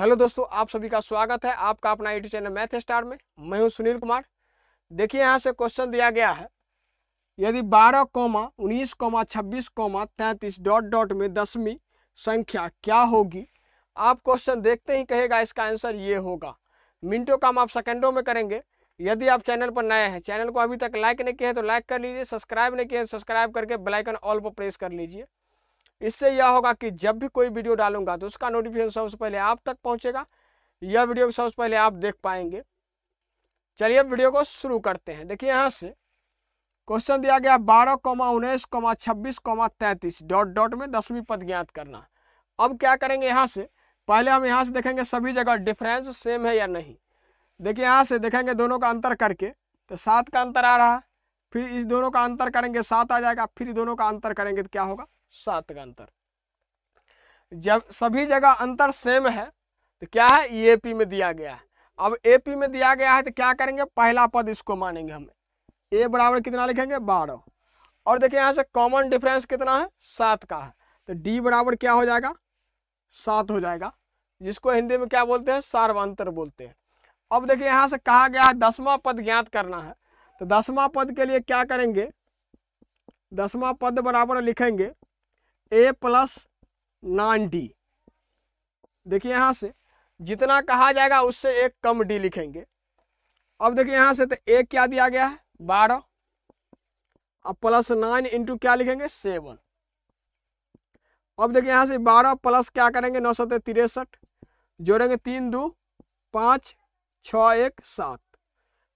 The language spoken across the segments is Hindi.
हेलो दोस्तों आप सभी का स्वागत है आपका अपना यूट्यूब चैनल मैथ स्टार में मैं हूं सुनील कुमार देखिए यहां से क्वेश्चन दिया गया है यदि बारह कौमा उन्नीस कौमा छब्बीस कौमा तैंतीस डॉट डॉट में दसवीं संख्या क्या होगी आप क्वेश्चन देखते ही कहेगा इसका आंसर ये होगा मिनटों काम आप सेकेंडों में करेंगे यदि आप चैनल पर नए हैं चैनल को अभी तक लाइक नहीं किया है तो लाइक कर लीजिए सब्सक्राइब नहीं किया है तो सब्सक्राइब करके बेलाइकन ऑल पर प्रेस कर लीजिए इससे यह होगा कि जब भी कोई वीडियो डालूंगा तो उसका नोटिफिकेशन सबसे पहले आप तक पहुंचेगा यह वीडियो सबसे पहले आप देख पाएंगे चलिए वीडियो को शुरू करते हैं देखिए यहाँ से क्वेश्चन दिया गया बारह कौमा उन्नीस कौमा छब्बीस कौमा तैंतीस डॉट डॉट में दसवीं पद ज्ञात करना अब क्या करेंगे यहाँ से पहले हम यहाँ से देखेंगे सभी जगह डिफरेंस सेम है या नहीं देखिए यहाँ से देखेंगे दोनों का अंतर करके तो सात का अंतर आ रहा फिर इस दोनों का अंतर करेंगे सात आ जाएगा फिर दोनों का अंतर करेंगे तो क्या होगा सात का अंतर जब सभी जगह अंतर सेम है तो क्या है ए e पी में दिया गया है अब ए पी में दिया गया है तो क्या करेंगे पहला पद इसको मानेंगे हम ए बराबर कितना लिखेंगे बारह और देखिए यहाँ से कॉमन डिफरेंस कितना है सात का है तो डी बराबर क्या हो जाएगा सात हो जाएगा जिसको हिंदी में क्या बोलते हैं सार्वांतर बोलते हैं अब देखिए यहाँ से कहा गया है दसवां पद ज्ञात करना है तो दसवां पद के लिए क्या करेंगे दसवां पद बराबर लिखेंगे ए प्लस नाइन डी देखिए यहाँ से जितना कहा जाएगा उससे एक कम डी लिखेंगे अब देखिए यहाँ से तो ए क्या दिया गया है बारह अब प्लस नाइन इंटू क्या लिखेंगे सेवन अब देखिए यहाँ से बारह प्लस क्या करेंगे नौ सौ तिरसठ जोड़ेंगे तीन दो पाँच छ एक सात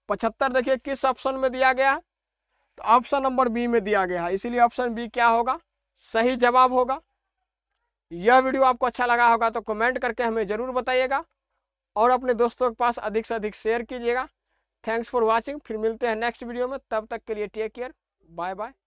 पचहत्तर देखिए किस ऑप्शन में दिया गया है तो ऑप्शन नंबर बी में दिया गया है इसीलिए ऑप्शन बी क्या होगा सही जवाब होगा यह वीडियो आपको अच्छा लगा होगा तो कमेंट करके हमें ज़रूर बताइएगा और अपने दोस्तों के पास अधिक से अधिक शेयर कीजिएगा थैंक्स फॉर वॉचिंग फिर मिलते हैं नेक्स्ट वीडियो में तब तक के लिए टेक केयर बाय बाय